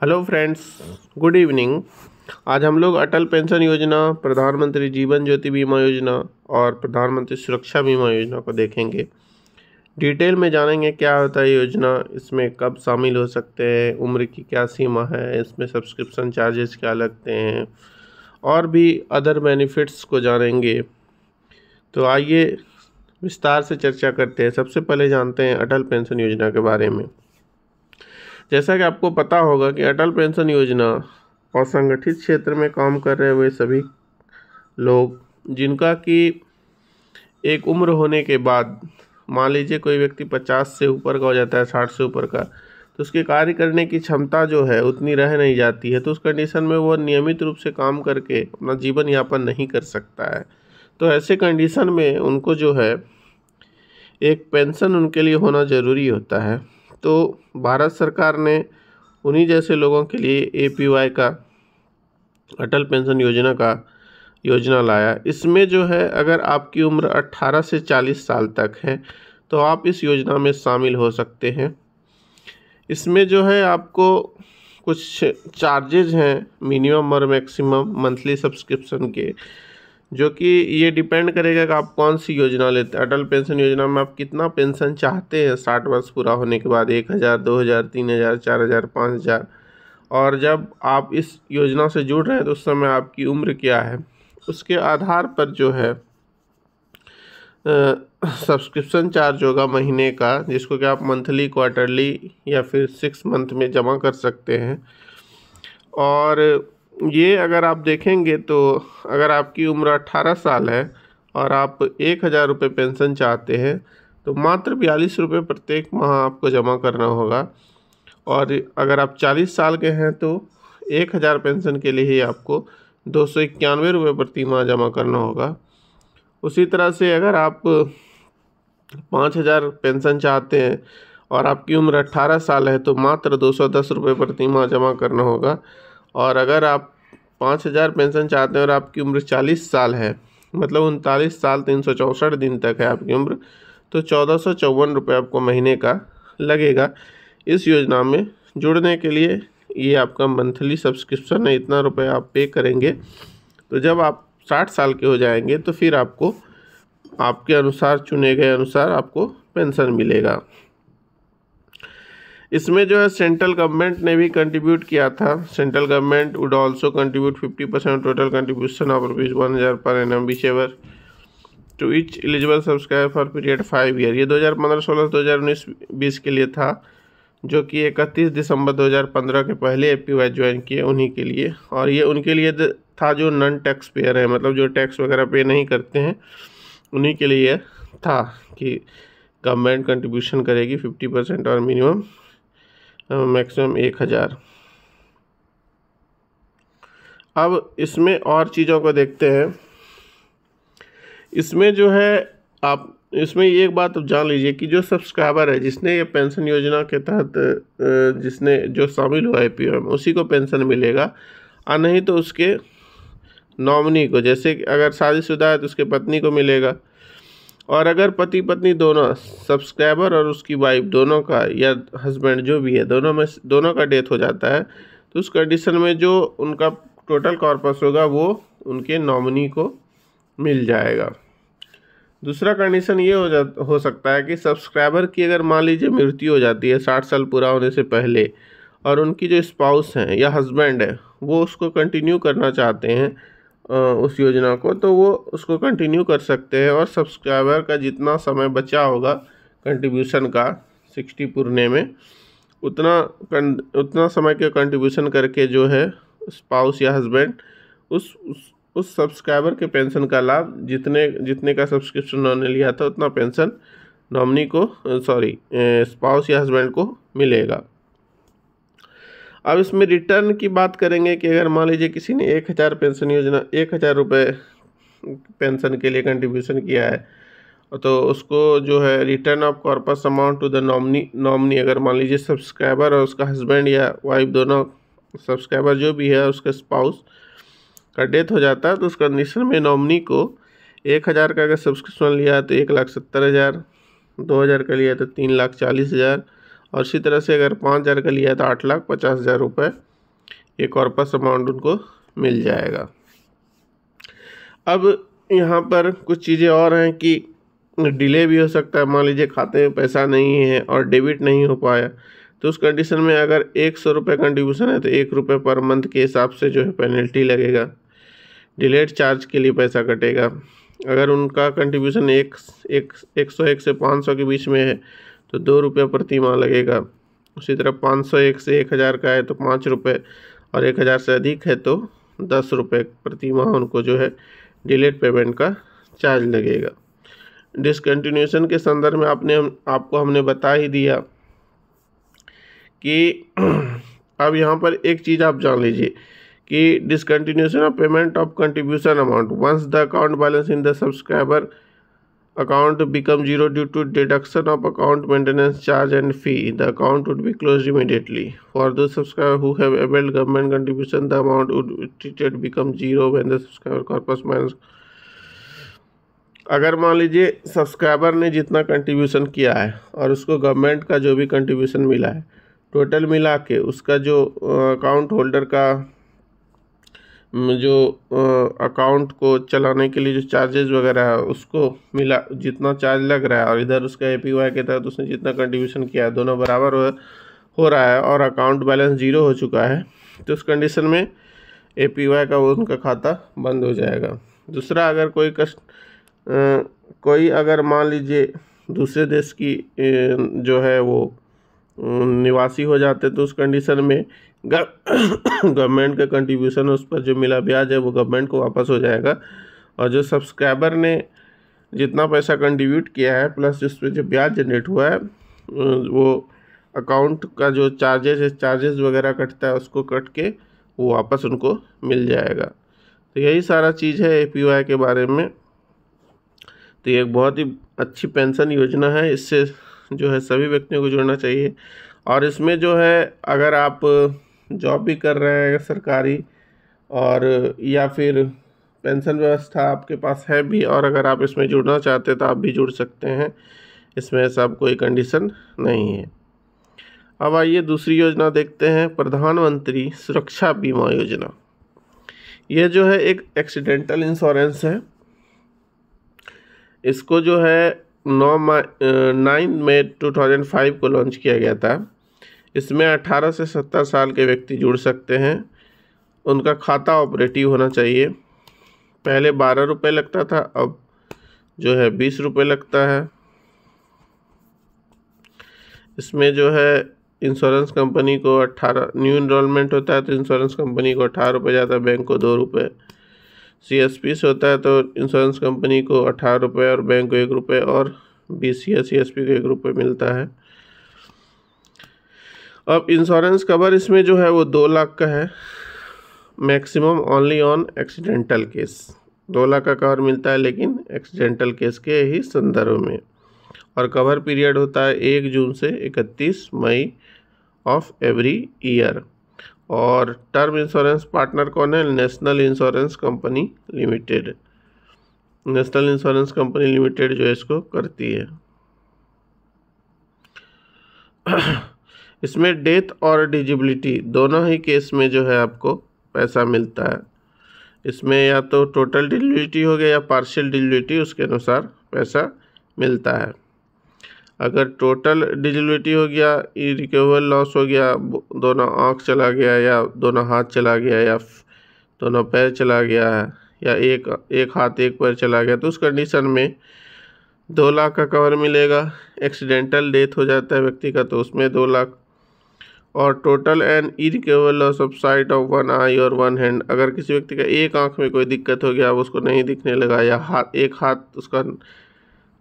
hello friends good evening आज हम लोग अटल पेंशन योजना प्रधानमंत्री जीवन ज्योति बीमा योजना और प्रधानमंत्री सुरक्षा बीमा योजना को देखेंगे डिटेल में जानेंगे क्या होता है योजना इसमें कब शामिल हो सकते हैं उम्र की क्या सीमा है इसमें सब्सक्रिप्शन चार्जेस क्या लगते हैं और भी अदर बेनिफिट्स को जानेंगे तो आइए विस्तार से चर्चा करते हैं सबसे पहले जानते हैं अटल पेंशन योजना के बारे में जैसा कि आपको पता होगा कि अटल पेंशन योजना और संगठित क्षेत्र में काम कर रहे हुए सभी लोग जिनका कि एक उम्र होने के बाद मान लीजिए कोई व्यक्ति पचास से ऊपर का हो जाता है साठ से ऊपर का तो उसके कार्य करने की क्षमता जो है उतनी रह नहीं जाती है तो उस कंडीशन में वह नियमित रूप से काम करके अपना जीवन यापन नहीं कर सकता है तो ऐसे कंडीशन में उनको जो है एक पेंशन उनके लिए होना ज़रूरी होता है तो भारत सरकार ने उन्हीं जैसे लोगों के लिए ए पी वाई का अटल पेंशन योजना का योजना लाया इसमें जो है अगर आपकी उम्र 18 से 40 साल तक है तो आप इस योजना में शामिल हो सकते हैं इसमें जो है आपको कुछ चार्जेज हैं मिनिमम और मैक्सिमम मंथली सब्सक्रिप्शन के जो कि ये डिपेंड करेगा कि आप कौन सी योजना लेते हैं अटल पेंशन योजना में आप कितना पेंशन चाहते हैं साठ वर्ष पूरा होने के बाद एक हज़ार दो हज़ार तीन हज़ार चार हज़ार पाँच हज़ार और जब आप इस योजना से जुड़ रहे हैं तो उस समय आपकी उम्र क्या है उसके आधार पर जो है सब्सक्रिप्शन चार्ज होगा महीने का जिसको कि आप मंथली क्वार्टरली या फिर सिक्स मंथ में जमा कर सकते हैं और ये अगर आप देखेंगे तो अगर आपकी उम्र अट्ठारह साल है और आप एक हज़ार रुपये पेंशन चाहते हैं तो मात्र बयालीस रुपये प्रत्येक माह आपको जमा करना होगा और अगर आप चालीस साल के हैं तो एक हज़ार पेंशन के लिए ही आपको दो सौ इक्यानवे रुपये प्रति माह जमा करना होगा उसी तरह से अगर आप पाँच हज़ार पेंशन चाहते हैं और आपकी उम्र अट्ठारह साल है तो मात्र दो सौ दस रुपये प्रति माह जमा करना होगा और अगर आप पाँच हज़ार पेंशन चाहते हैं और आपकी उम्र चालीस साल है मतलब उनतालीस साल तीन सौ चौंसठ दिन तक है आपकी उम्र तो चौदह सौ चौवन रुपये आपको महीने का लगेगा इस योजना में जुड़ने के लिए ये आपका मंथली सब्सक्रिप्शन है इतना रुपये आप पे करेंगे तो जब आप साठ साल के हो जाएंगे तो फिर आपको आपके अनुसार चुने गए अनुसार आपको पेंशन मिलेगा इसमें जो है सेंट्रल गवर्नमेंट ने भी कंट्रीब्यूट किया था central government would also contribute fifty percent total contribution of rupees one हज़ार per annum whichever to each eligible subscriber for period five year ये 2015-16 2019 20 के लिए था जो कि 31 दिसंबर 2015 के पहले ए पी वाई ज्वाइन किए उन्हीं के लिए और ये उनके लिए था जो नॉन टैक्स पेयर है मतलब जो टैक्स वगैरह पे नहीं करते हैं उन्हीं के लिए था कि गवर्नमेंट कंट्रीब्यूशन करेगी 50 परसेंट और मिनिमम तो मैक्सिमम एक हज़ार अब इसमें और चीज़ों को देखते हैं इसमें जो है आप इसमें एक बात आप जान लीजिए कि जो सब्सक्राइबर है जिसने ये पेंशन योजना के तहत जिसने जो शामिल हुआ है पी एम उसी को पेंशन मिलेगा और नहीं तो उसके नॉमिनी को जैसे कि अगर शादीशुदा है तो उसके पत्नी को मिलेगा और अगर पति पत्नी दोनों सब्सक्राइबर और उसकी वाइफ दोनों का या हस्बैंड जो भी है दोनों में दोनों का डेथ हो जाता है तो उस कंडीशन में जो उनका टोटल कॉर्पस होगा वो उनके नॉमिनी को मिल जाएगा दूसरा कंडीशन ये हो जा हो सकता है कि सब्सक्राइबर की अगर मान लीजिए मृत्यु हो जाती है साठ साल पूरा होने से पहले और उनकी जो स्पाउस हैं या हस्बैंड है वो उसको कंटिन्यू करना चाहते हैं उस योजना को तो वो उसको कंटिन्यू कर सकते हैं और सब्सक्राइबर का जितना समय बचा होगा कंट्रीब्यूशन का सिक्सटी पुरने में उतना उतना समय के कंट्रीब्यूशन करके जो है स्पाउस या हस्बैंड उस उस उस सब्सक्राइबर के पेंशन का लाभ जितने जितने का सब्सक्रिप्शन उन्होंने लिया था उतना पेंशन नॉमनी को सॉरी स्पाउस या हस्बैंड को मिलेगा अब इसमें रिटर्न की बात करेंगे कि अगर मान लीजिए किसी ने एक हज़ार पेंशन योजना एक हज़ार रुपये पेंशन के लिए कंट्रीब्यूशन किया है तो उसको जो है return of corpus amount to the nominee nominee अगर मान लीजिए सब्सक्राइबर और उसका हस्बैंड या वाइफ दोनों सब्सक्राइबर जो भी है उसका स्पाउस का डेथ हो जाता है तो उस कंडीशन में नॉमनी को एक हज़ार का अगर सब्सक्रिप्शन लिया तो एक लाख सत्तर हज़ार दो हज़ार का लिया तो तीन लाख चालीस हज़ार और इसी तरह से अगर पाँच हज़ार का लिया तो आठ लाख पचास हज़ार रुपये ये कॉर्पस अमाउंट उनको मिल जाएगा अब यहाँ पर कुछ चीज़ें और हैं कि डिले भी हो सकता है मान लीजिए खाते में पैसा नहीं है और डेबिट नहीं हो पाया तो उस कंडीशन में अगर एक सौ रुपये कंट्रीब्यूशन है तो एक रुपये पर मंथ के हिसाब से जो है पेनल्टी लगेगा डिलेट चार्ज के लिए पैसा कटेगा अगर उनका कंट्रीब्यूशन एक एक एक सौ एक से पाँच सौ के बीच में है तो दो रुपये प्रति माह लगेगा उसी तरह पाँच सौ एक से एक हज़ार का है तो पाँच रुपये और एक हज़ार से अधिक है तो दस रुपये प्रति माह उनको जो है डिलेट पेमेंट का चार्ज लगेगा डिसकन्टीन्यूशन के संदर्भ में आपने आपको हमने बता ही दिया कि अब यहाँ पर एक चीज़ आप जान लीजिए कि discontinuation of payment of contribution amount once the account balance in the subscriber account become zero due to deduction of account maintenance charge and fee the account would be closed immediately for those subscribers who have availed government contribution the amount would treated become zero when the subscriber corpus minus अगर मान लीजिए subscriber ने जितना contribution किया है और उसको government का जो भी कंट्रीब्यूशन मिला है टोटल मिला के उसका जो अकाउंट होल्डर का जो अकाउंट को चलाने के लिए जो चार्जेज वगैरह है उसको मिला जितना चार्ज लग रहा है और इधर उसका ए पी वाई के तहत उसने जितना कंट्रीब्यूशन किया है दोनों बराबर हो रहा है और अकाउंट बैलेंस जीरो हो चुका है तो उस कंडीशन में ए पी वाई का उनका खाता बंद हो जाएगा दूसरा अगर कोई कस्ट आ, कोई अगर मान लीजिए दूसरे देश की जो है वो निवासी हो जाते तो उस कंडीशन में गवर्नमेंट का कंट्रीब्यूशन उस पर जो मिला ब्याज है वो गवर्नमेंट को वापस हो जाएगा और जो सब्सक्राइबर ने जितना पैसा कंट्रीब्यूट किया है प्लस उस पर जो ब्याज जनरेट हुआ है वो अकाउंट का जो चार्जेस है चार्जेस वगैरह कटता है उसको कट के वो वापस उनको मिल जाएगा तो यही सारा चीज़ है ए के बारे में तो ये एक बहुत ही अच्छी पेंशन योजना है इससे जो है सभी व्यक्तियों को जुड़ना चाहिए और इसमें जो है अगर आप जॉब भी कर रहे हैं सरकारी और या फिर पेंशन व्यवस्था आपके पास है भी और अगर आप इसमें जुड़ना चाहते हैं तो आप भी जुड़ सकते हैं इसमें सब कोई कंडीशन नहीं है अब आइए दूसरी योजना देखते हैं प्रधानमंत्री सुरक्षा बीमा योजना यह जो है एक एक्सीडेंटल इंश्योरेंस है इसको जो है नौ nine May two thousand five को लॉन्च किया गया था इसमें अठारह से सत्तर साल के व्यक्ति जुड़ सकते हैं उनका खाता ऑपरेटिव होना चाहिए पहले बारह रुपये लगता था अब जो है बीस रुपये लगता है इसमें जो है इंश्योरेंस कंपनी को अट्ठारह न्यू इनमेंट होता है तो इंश्योरेंस कंपनी को अट्ठारह रुपये ज़्यादा बैंक को दो रुपये सी एस पी से होता है तो इंश्योरेंस कंपनी को अठारह रुपये और बैंक को एक रुपये और बी सी या सी एस पी को एक रुपये मिलता है अब इंश्योरेंस कवर इसमें जो है वो दो लाख का है maximum only on accidental case दो लाख का कवर मिलता है लेकिन एक्सीडेंटल केस के ही संदर्भ में और कवर पीरियड होता है एक जून से इकतीस मई ऑफ एवरी ईयर और टर्म इंश्योरेंस पार्टनर कौन है National Insurance Company Limited National Insurance Company Limited जो है इसको करती है इसमें डेथ और डिजिबिलिटी दोनों ही केस में जो है आपको पैसा मिलता है इसमें या तो टोटल डिजिबिलिटी हो गया या पार्शियल डिजिबिलिटी उसके अनुसार पैसा मिलता है अगर टोटल डिजिबिलिटी हो गया इरिकवेबल लॉस हो गया दोनों आँख चला गया या दोनों हाथ चला गया या दोनों पैर चला गया है या एक एक हाथ एक पैर चला गया तो उस कंडीशन में दो लाख का कवर मिलेगा एक्सीडेंटल डेथ हो जाता है व्यक्ति का तो उसमें दो लाख और total and irrecoverable loss of sight of one eye और वन हैंड अगर किसी व्यक्ति का एक आँख में कोई दिक्कत हो गया अब उसको नहीं दिखने लगा या हाथ एक हाथ उसका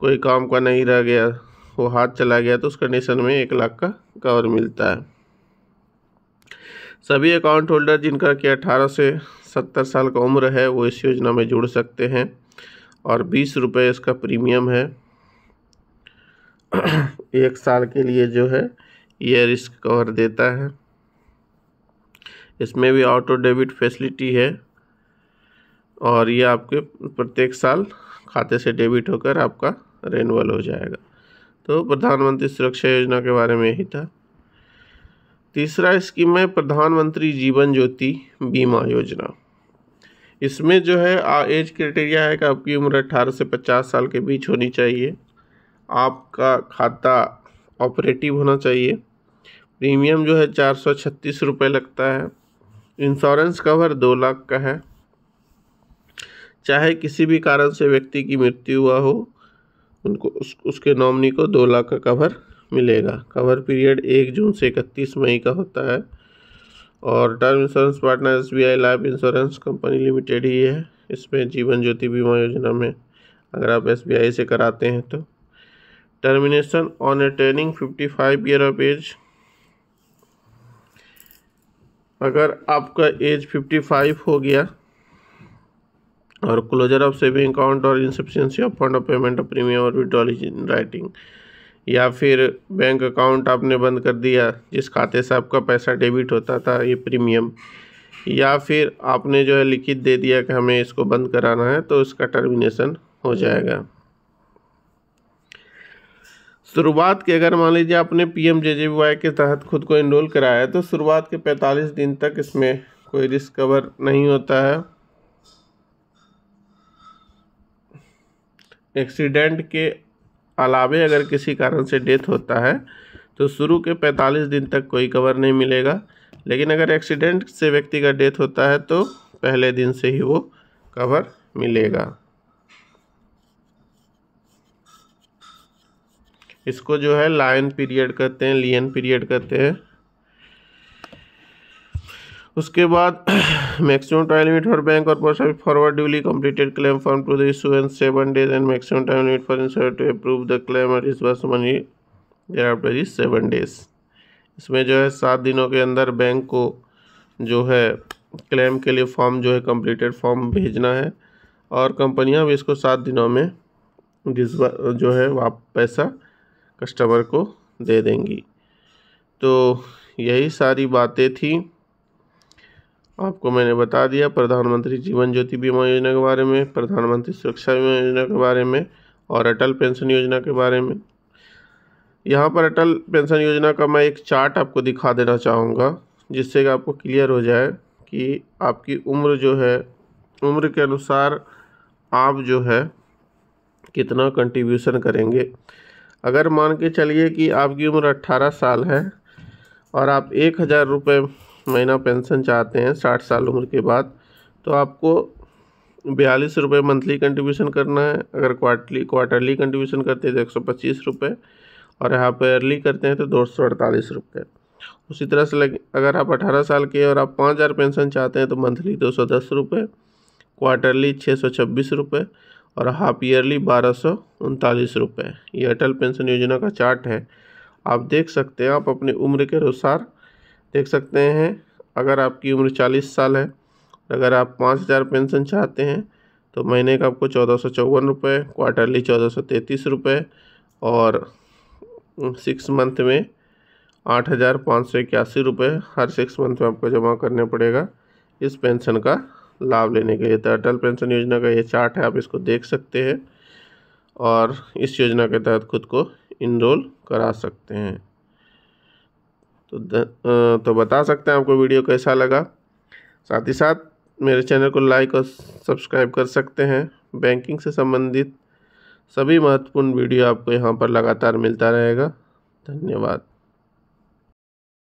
कोई काम का नहीं रह गया वो हाथ चला गया तो उस कंडीशन में एक लाख का कवर मिलता है सभी अकाउंट होल्डर जिनका कि 18 से 70 साल का उम्र है वो इस योजना में जुड़ सकते हैं और बीस रुपये इसका प्रीमियम है एक साल के लिए जो है ये रिस्क कवर देता है इसमें भी ऑटो डेबिट फैसिलिटी है और ये आपके प्रत्येक साल खाते से डेबिट होकर आपका रेनअल हो जाएगा तो प्रधानमंत्री सुरक्षा योजना के बारे में यही था तीसरा स्कीम है प्रधानमंत्री जीवन ज्योति बीमा योजना इसमें जो है एज क्राइटेरिया है कि आपकी उम्र 18 से 50 साल के बीच होनी चाहिए आपका खाता ऑपरेटिव होना चाहिए प्रीमियम जो है चार सौ छत्तीस रुपये लगता है इंश्योरेंस कवर दो लाख का है चाहे किसी भी कारण से व्यक्ति की मृत्यु हुआ हो उनको उस, उसके नॉमनी को दो लाख का कवर मिलेगा कवर पीरियड एक जून से इकतीस मई का होता है और term insurance partner S B I Life Insurance Company Limited ही है इसमें जीवन ज्योति बीमा योजना में अगर आप एस बी आई से कराते हैं तो termination on a attaining fifty five year of age अगर आपका एज फिफ्टी फाइव हो गया और क्लोजर ऑफ सेविंग अकाउंट और insufficiency of fund of payment of premium और विड्रॉल इज इन राइटिंग या फिर बैंक अकाउंट आपने बंद कर दिया जिस खाते से आपका पैसा डेबिट होता था ये प्रीमियम या फिर आपने जो है लिखित दे दिया कि हमें इसको बंद कराना है तो इसका टर्मिनेशन हो जाएगा शुरुआत के अगर मान लीजिए आपने P M J J Y के तहत खुद को इनरोल कराया तो शुरुआत के 45 दिन तक इसमें कोई रिस्क कवर नहीं होता है एक्सीडेंट के अलावे अगर किसी कारण से डेथ होता है तो शुरू के 45 दिन तक कोई कवर नहीं मिलेगा लेकिन अगर एक्सीडेंट से व्यक्ति का डेथ होता है तो पहले दिन से ही वो कवर मिलेगा इसको जो है लायन पीरियड कहते हैं लियन पीरियड कहते हैं उसके बाद maximum time limit for bank और person forward duly completed claim form to the seven days and maximum time limit for insurer to approve the claim और disburse money thereafter is seven days इसमें जो है सात दिनों के अंदर bank को जो है क्लेम के लिए फॉर्म जो है कंप्लीटेड फॉर्म भेजना है और कंपनियां भी इसको सात दिनों में जिस जो है वाप पैसा कस्टमर को दे देंगी तो यही सारी बातें थी आपको मैंने बता दिया प्रधानमंत्री जीवन ज्योति बीमा योजना के बारे में प्रधानमंत्री सुरक्षा बीमा योजना के बारे में और अटल पेंशन योजना के बारे में यहाँ पर अटल पेंशन योजना का मैं एक चार्ट आपको दिखा देना चाहूँगा जिससे कि आपको क्लियर हो जाए कि आपकी उम्र जो है उम्र के अनुसार आप जो है कितना कंट्रीब्यूशन करेंगे अगर मान के चलिए कि आपकी उम्र 18 साल है और आप एक हज़ार रुपये महीना पेंशन चाहते हैं साठ साल उम्र के बाद तो आपको बयालीस रुपये मंथली कंट्रीब्यूशन करना है अगर क्वार्टली क्वार्टरली कंट्रीब्यूशन करते हैं तो एक सौ पच्चीस रुपये और यहाँ पर ईयरली करते हैं तो दो सौ अड़तालीस रुपये उसी तरह से लगे अगर आप अठारह साल के और आप पाँच हज़ार पेंशन चाहते हैं तो मंथली दो सौ दस रुपये क्वार्टरली छः सौ छब्बीस रुपये और हाफ ईयरली बारह सौ उनतालीस रुपये ये अटल पेंशन योजना का चार्ट है आप देख सकते हैं आप अपनी उम्र के अनुसार देख सकते हैं अगर आपकी उम्र चालीस साल है अगर आप पाँच हज़ार पेंशन चाहते हैं तो महीने का आपको चौदह सौ चौवन रुपये क्वार्टरली चौदह सौ तैंतीस रुपये और सिक्स मंथ में आठ हज़ार पाँच सौ इक्यासी रुपये हर सिक्स मंथ में आपको जमा करने पड़ेगा इस पेंशन का लाभ लेने के लिए तो अटल पेंशन योजना का ये चार्ट है आप इसको देख सकते हैं और इस योजना के तहत खुद को इनरोल करा सकते हैं तो तो बता सकते हैं आपको वीडियो कैसा लगा साथ ही साथ मेरे चैनल को लाइक और सब्सक्राइब कर सकते हैं बैंकिंग से संबंधित सभी महत्वपूर्ण वीडियो आपको यहाँ पर लगातार मिलता रहेगा धन्यवाद